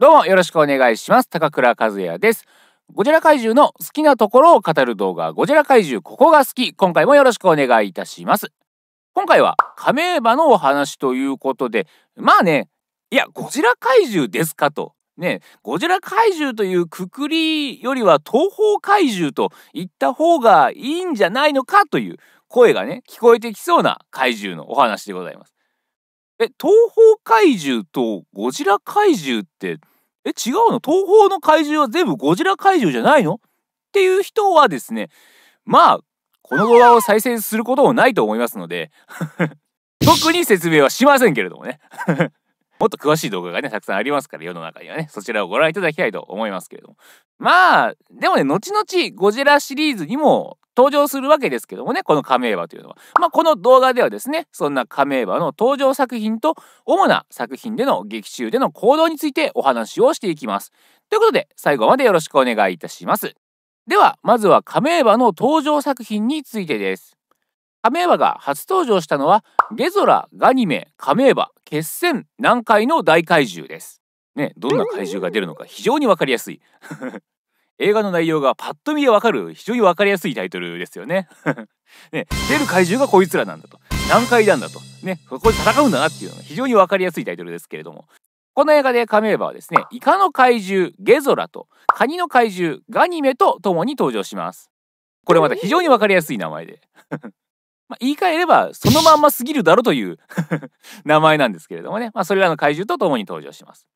どうもよろしくお願いします。高倉和也です。ゴジラ怪獣の好きなところを語る動画、ゴジラ怪獣ここが好き。今回もよろしくお願いいたします。今回は亀メのお話ということで、まあね、いや、ゴジラ怪獣ですかと。ね、ゴジラ怪獣というくくりよりは東方怪獣と言った方がいいんじゃないのかという声がね、聞こえてきそうな怪獣のお話でございます。え、東方怪獣とゴジラ怪獣って、え、違うの東方の怪獣は全部ゴジラ怪獣じゃないのっていう人はですね、まあ、この動画を再生することもないと思いますので 特に説明はしませんけれどもねもっと詳しい動画がね、たくさんありますから、世の中にはね、そちらをご覧いただきたいと思いますけれども。まあ、でもね、後々、ゴジラシリーズにも登場するわけですけどもね、このカメーバというのは。まあ、この動画ではですね、そんなカメーバの登場作品と、主な作品での劇中での行動についてお話をしていきます。ということで、最後までよろしくお願いいたします。では、まずはカメーバの登場作品についてです。カメーバが初登場したのはゲゾラガニメカメーバ決戦南海の大怪獣です。ね、どんな怪獣が出るのか非常にわかりやすい 映画の内容がパッと見でわかる非常にわかりやすいタイトルですよね ね出る怪獣がこいつらなんだと南海なんだとねそこで戦うんだなっていうのが非常にわかりやすいタイトルですけれどもこの映画でカメーバはですねイカの怪獣ゲゾラとカニの怪獣ガニメと共に登場しますこれまた非常にわかりやすい名前でまあ、言い換えればそのまんますぎるだろという 名前なんですけれどもね、まあ、それらの怪獣と共に登場します。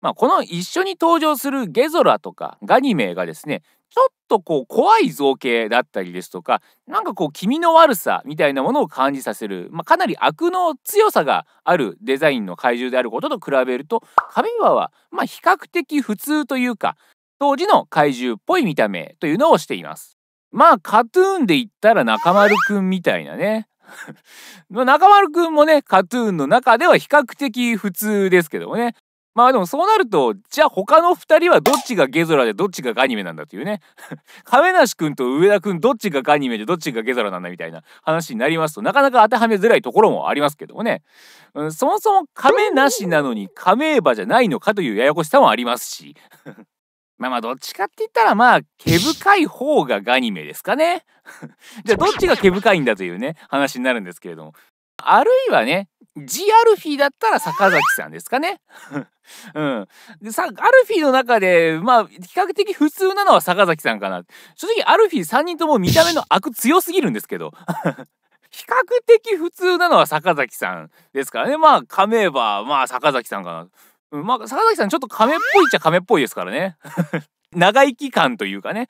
まあ、この一緒に登場するゲゾラとかガニメがですねちょっとこう怖い造形だったりですとかなんかこう気味の悪さみたいなものを感じさせる、まあ、かなり悪の強さがあるデザインの怪獣であることと比べるとカビワはま比較的普通というか当時の怪獣っぽい見た目というのをしています。まあ、カトゥーンで言ったら中丸くんみたいなね。中丸くんもね、カトゥーンの中では比較的普通ですけどもね。まあでもそうなると、じゃあ他の2人はどっちがゲゾラでどっちがガニメなんだというね。亀梨くんと上田くんどっちがガニメでどっちがゲゾラなんだみたいな話になりますとなかなか当てはめづらいところもありますけどもね。うん、そもそも亀なしなのに亀エじゃないのかというややこしさもありますし。まあまあ、どっちかって言ったら、まあ、毛深い方がガニメですかね。じゃあ、どっちが毛深いんだというね、話になるんですけれども。あるいはね、ジ・アルフィーだったら坂崎さんですかね。うん。さ、アルフィーの中で、まあ、比較的普通なのは坂崎さんかな。正直、アルフィー3人とも見た目の悪強すぎるんですけど。比較的普通なのは坂崎さんですからね。まあ、噛めば、まあ、坂崎さんかな。まあ、坂崎さんちょっと亀っぽいっちゃ亀っぽいですからね。長生き感というかね。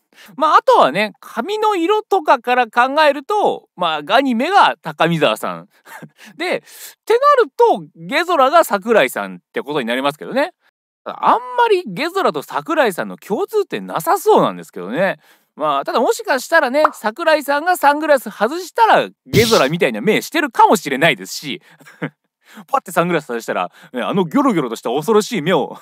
まあ、あとはね、髪の色とかから考えると、まあ、ガニメが高見沢さん。で、ってなると、ゲゾラが桜井さんってことになりますけどね。あんまりゲゾラと桜井さんの共通点なさそうなんですけどね。まあ、ただもしかしたらね、桜井さんがサングラス外したら、ゲゾラみたいな目してるかもしれないですし。パッてサングラスさせたら、ね、あのギョロギョロとした恐ろしい目を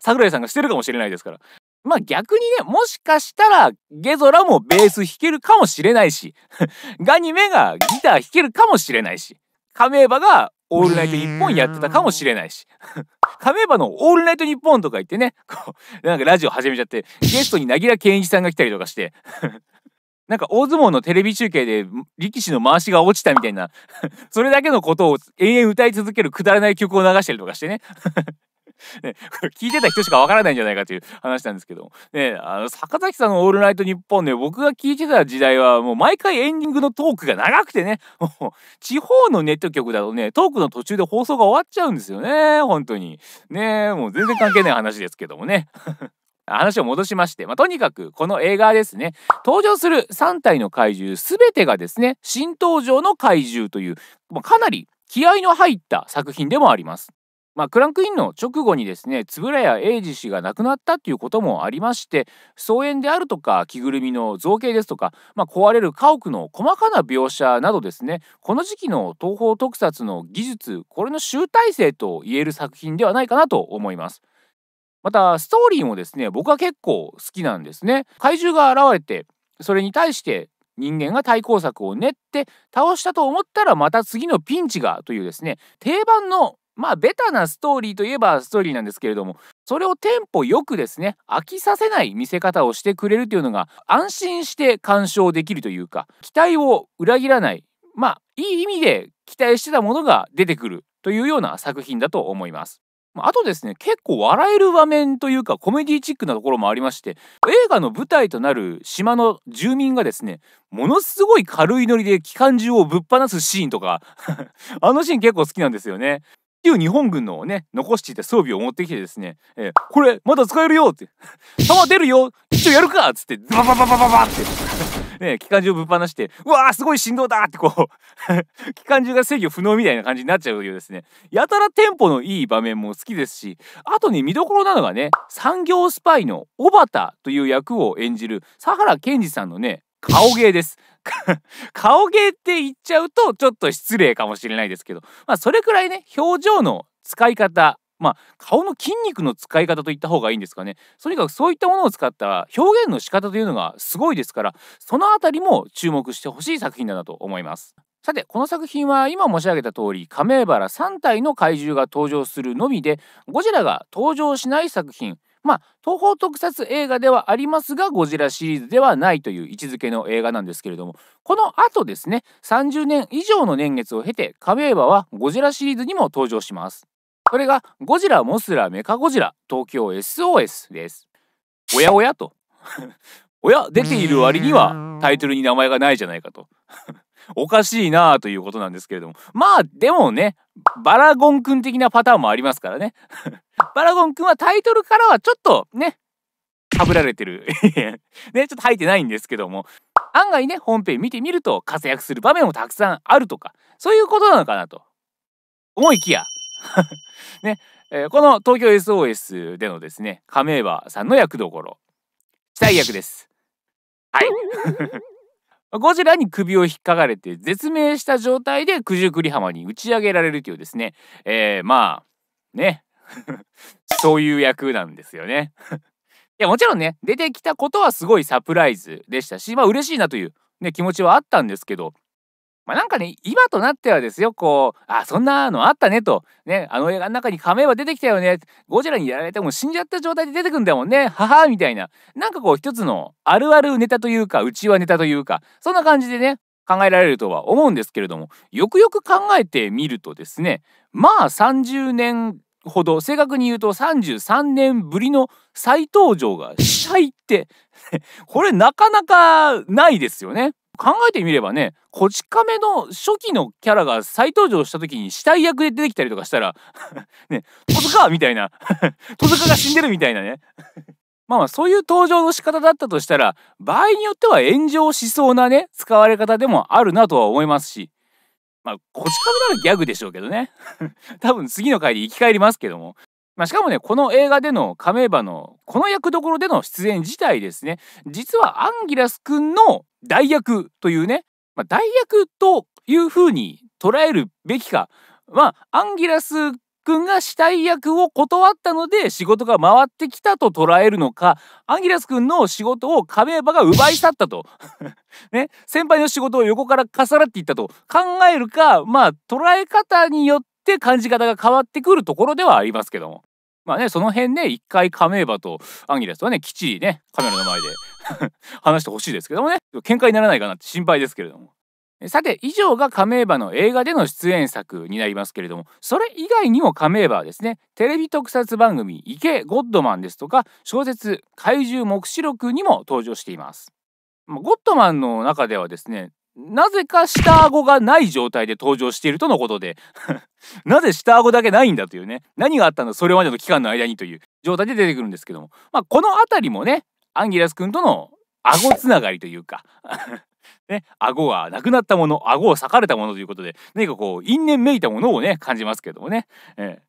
桜 井さんがしてるかもしれないですから。まあ逆にね、もしかしたら、ゲゾラもベース弾けるかもしれないし、ガニメがギター弾けるかもしれないし、カメーバがオールナイト日本やってたかもしれないし。カメーバのオールナイトニッポンとか言ってね、こう、なんかラジオ始めちゃって、ゲストになぎ健一さんが来たりとかしてなんか大相撲のテレビ中継で力士の回しが落ちたみたいな それだけのことを延々歌い続けるくだらない曲を流したりとかしてね ね、聞いてた人しかわからないんじゃないかという話なんですけど、ね、あの、坂崎さんのオールナイトニッポンね、僕が聞いてた時代は、もう毎回エンディングのトークが長くてね、もう、地方のネット局だとね、トークの途中で放送が終わっちゃうんですよね、本当に。ね、もう全然関係ない話ですけどもね。話を戻しまして、まあ、とにかくこの映画ですね、登場する3体の怪獣全てがですね、新登場の怪獣という、まあ、かなり気合の入った作品でもあります。まあ、クランクインの直後にですね円谷英二氏が亡くなったということもありまして草原であるとか着ぐるみの造形ですとか、まあ、壊れる家屋の細かな描写などですねこの時期の東宝特撮の技術これの集大成と言える作品ではないかなと思います。またストーリーもですね僕は結構好きなんですね怪獣が現れてそれに対して人間が対抗策を練って倒したと思ったらまた次のピンチがというですね定番のまあベタなストーリーといえばストーリーなんですけれどもそれをテンポよくですね飽きさせない見せ方をしてくれるというのが安心して鑑賞できるというか期待を裏切らないまあいい意味で期待してたものが出てくるというような作品だと思います。あとですね、結構笑える場面というかコメディチックなところもありまして、映画の舞台となる島の住民がですね、ものすごい軽いノリで機関銃をぶっ放すシーンとか あのシーン結構好きなんですよね。旧日本軍のね、残していた装備を持ってきてですね、えー、これ、まだ使えるよって、弾出るよ一応やるかっつって、ババババババって ね、機関銃ぶっ放して、うわーすごい振動だってこう 機関銃が制御不能みたいな感じになっちゃうというですね、やたらテンポのいい場面も好きですし、あとね、見どころなのがね、産業スパイの小畑という役を演じる、佐原健二さんのね、顔芸です。顔 芸って言っちゃうとちょっと失礼かもしれないですけど、まあ、それくらいね表情の使い方まあ、顔の筋肉の使い方といった方がいいんですかねとにかくそういったものを使った表現の仕方というのがすごいですからその辺りも注目してほしい作品だなと思います。さてこの作品は今申し上げた通り亀原3体の怪獣が登場するのみでゴジラが登場しない作品まあ東宝特撮映画ではありますがゴジラシリーズではないという位置づけの映画なんですけれどもこの後ですね30年以上の年月を経てカメーバはゴジラシリーズにも登場しますそれがゴジラモスラメカゴジラ東京 SOS ですおやおやと おや出ている割にはタイトルに名前がないじゃないかとおかしいなあということなんですけれども。まあ、でもね、バラゴン君的なパターンもありますからね。バラゴン君はタイトルからはちょっとね、かぶられてる。ね、ちょっと入ってないんですけども。案外ね、本編見てみると活躍する場面もたくさんあるとか、そういうことなのかなと。思いきや。ね、えー、この東京 SOS でのですね、亀山さんの役どころ。死体役です。はい。ゴジラに首を引っかかれて絶命した状態で九十九里浜に打ち上げられるというですね、えー、まあ、ね。そういう役なんですよね いや、もちろんね、出てきたことはすごいサプライズでしたし、まあ嬉しいなという、ね、気持ちはあったんですけど、まあ、なんかね、今となってはですよ、こう、あ、そんなのあったねと、ね、あの映画の中に仮面は出てきたよね、ゴジラにやられても死んじゃった状態で出てくんだもんね、母みたいな、なんかこう一つのあるあるネタというか、うちわネタというか、そんな感じでね、考えられるとは思うんですけれども、よくよく考えてみるとですね、まあ30年ほど、正確に言うと33年ぶりの再登場が、シャイって これなかなかないですよね。考えてみればね「こち亀」の初期のキャラが再登場した時に死体役で出てきたりとかしたら ね「戸塚!」みたいな「戸塚が死んでる」みたいなね まあまあそういう登場の仕方だったとしたら場合によっては炎上しそうなね使われ方でもあるなとは思いますしまあこち亀ならギャグでしょうけどね多分次の回で生き返りますけどもまあ、しかもねこの映画でのカメーバのこの役どころでの出演自体ですね実はアンギラス君の代役というね、まあ、代役というふうに捉えるべきかまあアンギラス君が死体役を断ったので仕事が回ってきたと捉えるのかアンギラス君の仕事をカメーバが奪い去ったと ね先輩の仕事を横から重なっていったと考えるかまあ捉え方によってって感じ方が変わってくるところではありますけども。まあね、その辺ね、一回カメーバとアンギラスはね、きっちりね、カメラの前で 話してほしいですけどもね、喧嘩にならないかなって心配ですけれども。さて、以上がカメーバの映画での出演作になりますけれども、それ以外にもカメーバはですね、テレビ特撮番組池ゴッドマンですとか、小説怪獣目視録にも登場しています。ゴッドマンの中ではですねなぜか下顎がない状態で登場しているとのことで なぜ下顎だけないんだというね、何があったんだ、それまでの期間の間にという状態で出てくるんですけども、まあ、このあたりもね、アンギラス君との顎つながりというか ね、顎がなくなったもの、顎を裂かれたものということで、何かこう、因縁めいたものをね、感じますけどもね。え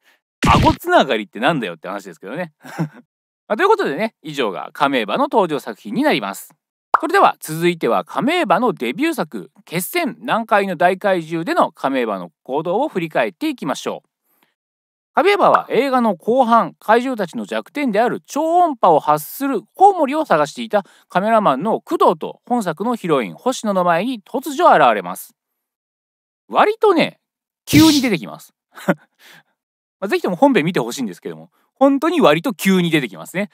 ー、顎つながりってなんだよって話ですけどね。まあ、ということでね、以上がカメーバの登場作品になります。それでは続いてはカメーバのデビュー作「決戦南海の大怪獣」での亀メの行動を振り返っていきましょう。亀メは映画の後半怪獣たちの弱点である超音波を発するコウモリを探していたカメラマンの工藤と本作のヒロイン星野の前に突如現れます。割とね急に出てきます。まぜひとも本編見てほしいんですけども本当に割と急に出てきますね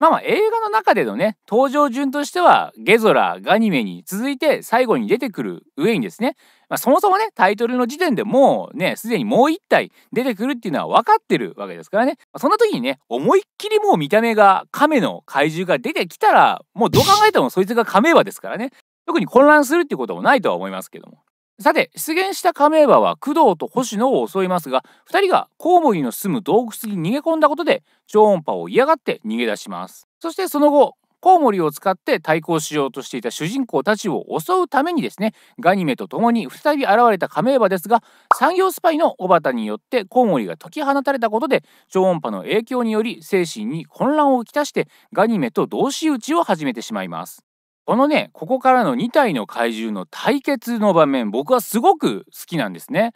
まあまあ映画の中でのね、登場順としては、ゲゾラ、ガニメに続いて最後に出てくる上にですね、まあ、そもそもね、タイトルの時点でもうね、すでにもう一体出てくるっていうのは分かってるわけですからね。そんな時にね、思いっきりもう見た目が亀の怪獣が出てきたら、もうどう考えてもそいつが亀はですからね、特に混乱するっていうこともないとは思いますけども。さて出現した亀馬は工藤と星野を襲いますが2人がコウモリの住む洞窟に逃げ込んだことで超音波を嫌がって逃げ出しますそしてその後コウモリを使って対抗しようとしていた主人公たちを襲うためにですねガニメと共に再び現れた亀メですが産業スパイの小畑によってコウモリが解き放たれたことで超音波の影響により精神に混乱をきたしてガニメと同士討ちを始めてしまいますこのねここからの2体の怪獣の対決の場面僕はすごく好きなんですね。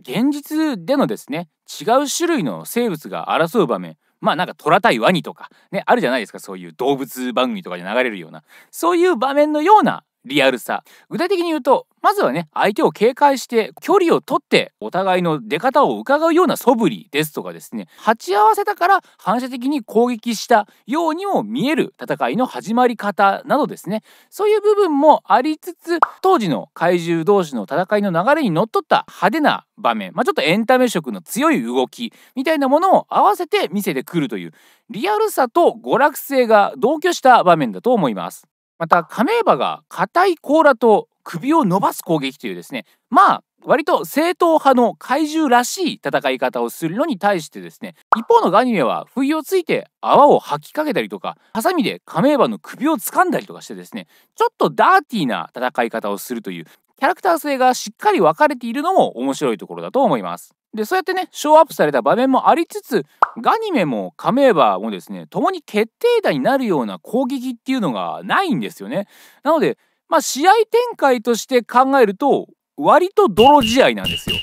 現実でのですね違う種類の生物が争う場面まあなんか虎対ワニとかねあるじゃないですかそういう動物番組とかで流れるようなそういう場面のようなリアルさ具体的に言うとまずはね相手を警戒して距離を取ってお互いの出方を伺うような素振りですとかですね鉢合わせだから反射的に攻撃したようにも見える戦いの始まり方などですねそういう部分もありつつ当時の怪獣同士の戦いの流れにのっとった派手な場面、まあ、ちょっとエンタメ色の強い動きみたいなものを合わせて見せてくるというリアルさと娯楽性が同居した場面だと思います。またカメーバが硬い甲羅と首を伸ばす攻撃というですねまあ割と正統派の怪獣らしい戦い方をするのに対してですね一方のガニメは不意をついて泡を吐きかけたりとかハサミでカメーバの首を掴んだりとかしてですねちょっとダーティーな戦い方をするというキャラクター性がしっかり分かれているのも面白いところだと思います。で、そうやってね、ショーアップされた場面もありつつ、ガニメもカメーバもですね、共に決定打になるような攻撃っていうのがないんですよね。なので、まあ、試合展開として考えると、割と泥試合なんですよ。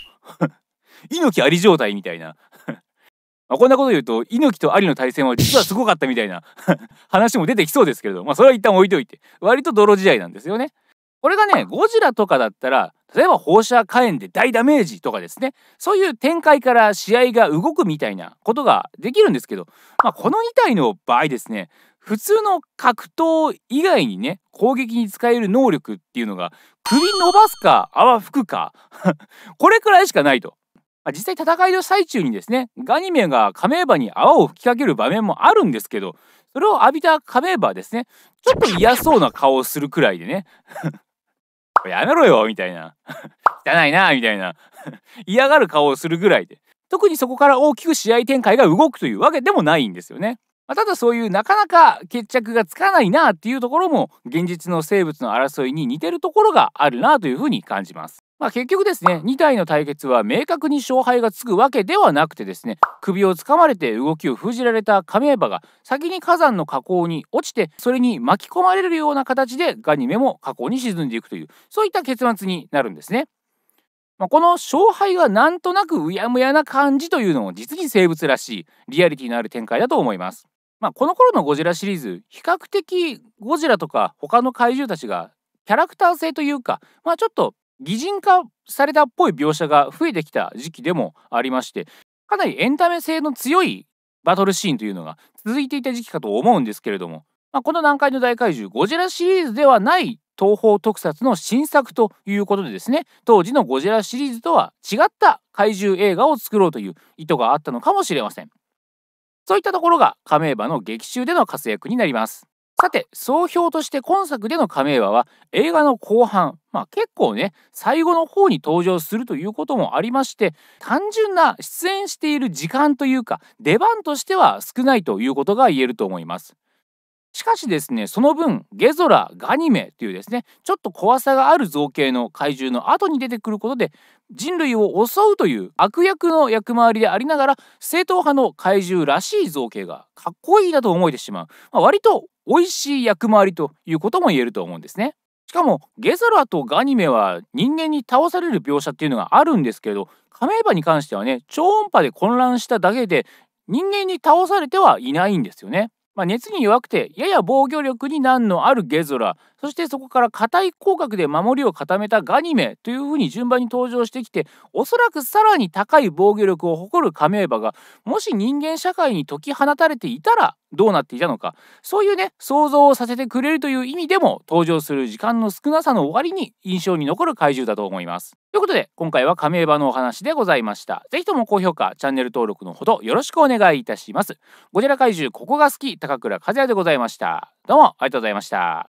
猪木あり状態みたいな。まあ、こんなこと言うと、猪木とアリの対戦は実はすごかったみたいな 話も出てきそうですけれど、まあそれは一旦置いといて、割と泥試合なんですよね。これがねゴジラとかだったら例えば放射火炎で大ダメージとかですねそういう展開から試合が動くみたいなことができるんですけど、まあ、この2体の場合ですね普通の格闘以外にね攻撃に使える能力っていうのが首伸ばすか泡吹くか これくらいしかないと。実際戦いの最中にですねガニメがカメーバに泡を吹きかける場面もあるんですけどそれを浴びたカメーバはですねちょっと嫌そうな顔をするくらいでねれやめろよみたいな 汚いなみたいな 嫌がる顔をするぐらいで特にそこから大きく試合展開が動くというわけでもないんですよね。まあ、ただそういうなかなか決着がつかないなっていうところも現実の生物の争いに似てるところがあるなというふうに感じます。まあ、結局ですね2体の対決は明確に勝敗がつくわけではなくてですね首をつかまれて動きを封じられたカメーバが先に火山の火口に落ちてそれに巻き込まれるような形でガニメも火口に沈んでいくというそういった結末になるんですね。まあ、この勝敗がなんとなくうやむやな感じというのも実に生物らしいリアリティのある展開だと思います。まあ、この頃のゴジラシリーズ比較的ゴジラとか他の怪獣たちがキャラクター性というか、まあ、ちょっと擬人化されたっぽい描写が増えてきた時期でもありましてかなりエンタメ性の強いバトルシーンというのが続いていた時期かと思うんですけれども、まあ、この南海の大怪獣ゴジラシリーズではない東宝特撮の新作ということでですね当時のゴジラシリーズとは違った怪獣映画を作ろうという意図があったのかもしれませんそういったところが亀メの劇中での活躍になりますさて総評として今作での亀岩は映画の後半、まあ、結構ね最後の方に登場するということもありまして単純な出演している時間というか出番としては少ないということが言えると思います。しかしですねその分ゲゾラガニメというですねちょっと怖さがある造形の怪獣の後に出てくることで人類を襲うという悪役の役回りでありながら正統派の怪獣らしい造形がかっこいいなと思えてしまう、まあ、割と美味しい役回りということも言えると思うんですね。しかもゲザラとガニメは人間に倒される描写っていうのがあるんですけどカメーバに関してはね超音波で混乱しただけで人間に倒されてはいないんですよね。まあ、熱に弱くてやや防御力に難のあるゲゾラそしてそこから硬い広角で守りを固めたガニメというふうに順番に登場してきておそらくさらに高い防御力を誇るカメーバがもし人間社会に解き放たれていたらどうなっていたのかそういうね想像をさせてくれるという意味でも登場する時間の少なさの終わりに印象に残る怪獣だと思います。ということで今回はカメーバのお話でございました。是非とも高評価チャンネル登録のほどよろしくお願いいたします。ゴジラ怪獣ここが好き高倉和也でございました。どうもありがとうございました。